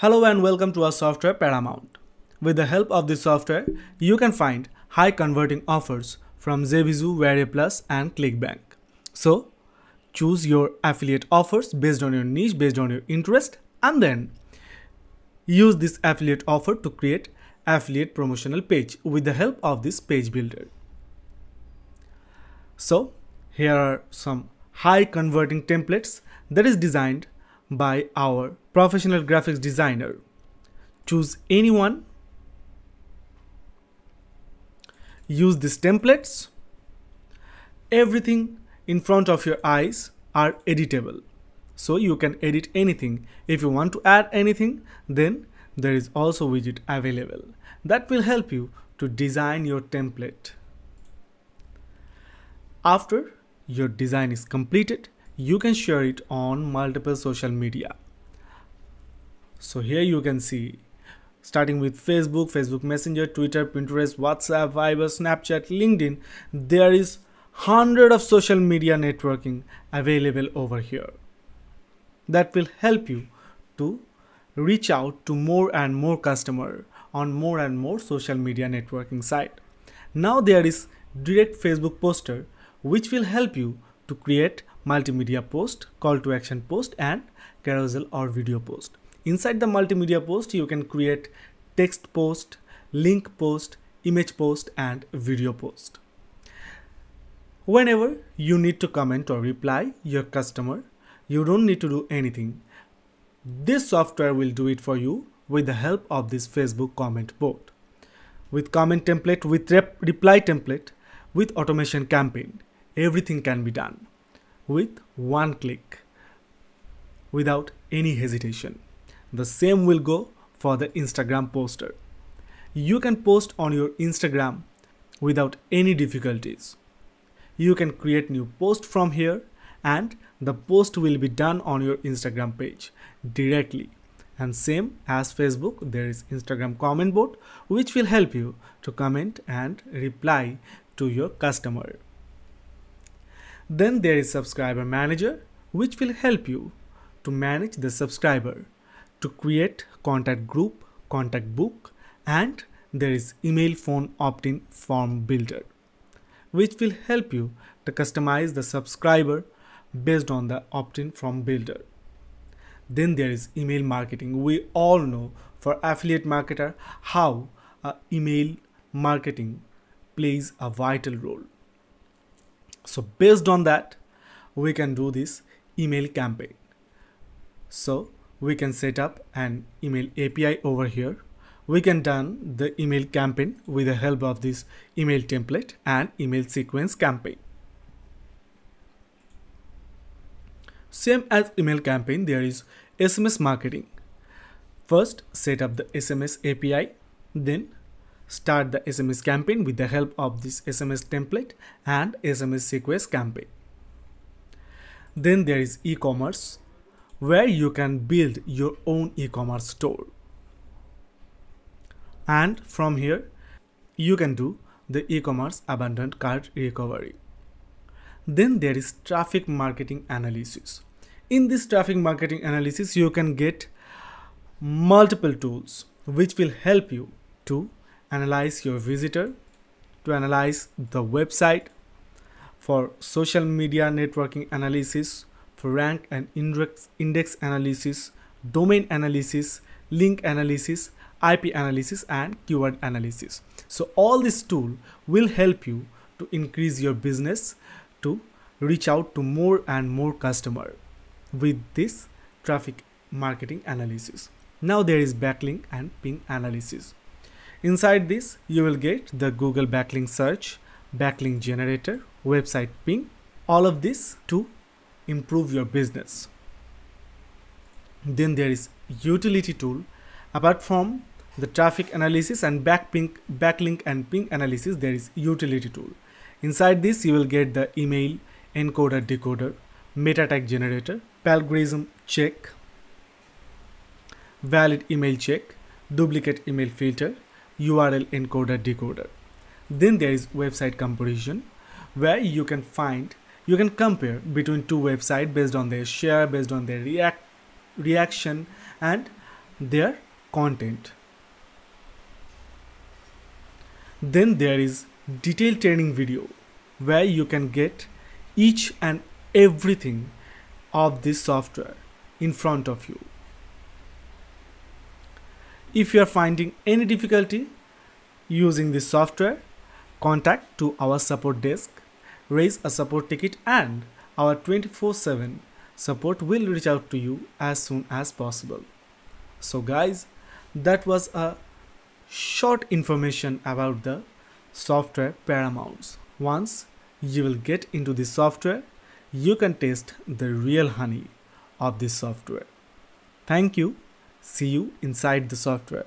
Hello and welcome to our software Paramount. With the help of this software, you can find high converting offers from Zevizu, VariPlus and ClickBank. So, choose your affiliate offers based on your niche, based on your interest and then use this affiliate offer to create affiliate promotional page with the help of this page builder. So, here are some high converting templates that is designed by our professional graphics designer. Choose anyone. Use these templates. Everything in front of your eyes are editable. So you can edit anything. If you want to add anything, then there is also widget available. That will help you to design your template. After your design is completed, you can share it on multiple social media so here you can see starting with facebook facebook messenger twitter pinterest whatsapp viber snapchat linkedin there is hundred of social media networking available over here that will help you to reach out to more and more customer on more and more social media networking site now there is direct facebook poster which will help you to create multimedia post, call to action post and carousel or video post. Inside the multimedia post, you can create text post, link post, image post and video post. Whenever you need to comment or reply your customer, you don't need to do anything. This software will do it for you with the help of this Facebook comment bot. With comment template, with reply template, with automation campaign, everything can be done with one click without any hesitation. The same will go for the Instagram poster. You can post on your Instagram without any difficulties. You can create new post from here and the post will be done on your Instagram page directly. And same as Facebook, there is Instagram comment board which will help you to comment and reply to your customer. Then there is subscriber manager which will help you to manage the subscriber, to create contact group, contact book and there is email phone opt-in form builder which will help you to customize the subscriber based on the opt-in form builder. Then there is email marketing. We all know for affiliate marketer how uh, email marketing plays a vital role. So based on that, we can do this email campaign. So we can set up an email API over here. We can done the email campaign with the help of this email template and email sequence campaign. Same as email campaign, there is SMS marketing. First, set up the SMS API, then Start the SMS campaign with the help of this SMS template and SMS sequence campaign. Then there is e-commerce where you can build your own e-commerce store. And from here, you can do the e-commerce abandoned cart recovery. Then there is traffic marketing analysis. In this traffic marketing analysis, you can get multiple tools which will help you to analyze your visitor, to analyze the website, for social media networking analysis, for rank and index, index analysis, domain analysis, link analysis, IP analysis and keyword analysis. So all this tool will help you to increase your business to reach out to more and more customer with this traffic marketing analysis. Now there is backlink and ping analysis. Inside this, you will get the Google backlink search, backlink generator, website ping, all of this to improve your business. Then there is utility tool. Apart from the traffic analysis and Ping, backlink and ping analysis, there is utility tool. Inside this, you will get the email, encoder, decoder, meta tag generator, palgrism check, valid email check, duplicate email filter, URL encoder decoder. Then there is website comparison where you can find you can compare between two websites based on their share, based on their react reaction and their content. Then there is detailed training video where you can get each and everything of this software in front of you. If you are finding any difficulty using this software, contact to our support desk, raise a support ticket and our 24-7 support will reach out to you as soon as possible. So guys, that was a short information about the software Paramounts. Once you will get into this software, you can taste the real honey of this software. Thank you See you inside the software.